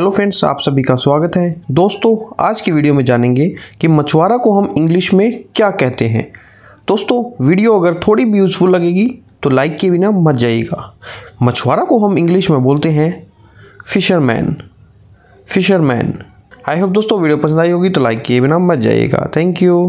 hello friends आप सभी का स्वागत है दोस्तों आज की वीडियो में जानेंगे कि मछुआरा को हम इंग्लिश में क्या कहते हैं दोस्तों वीडियो अगर थोड़ी भी यूज़फुल लगेगी तो लाइक के बिना मत जाइएगा मछुआरा को हम इंग्लिश में बोलते हैं फिशरमैन फिशरमैन आई होप दोस्तों वीडियो पसंद आई होगी तो लाइक किए बिना मत जाइएगा थैंक यू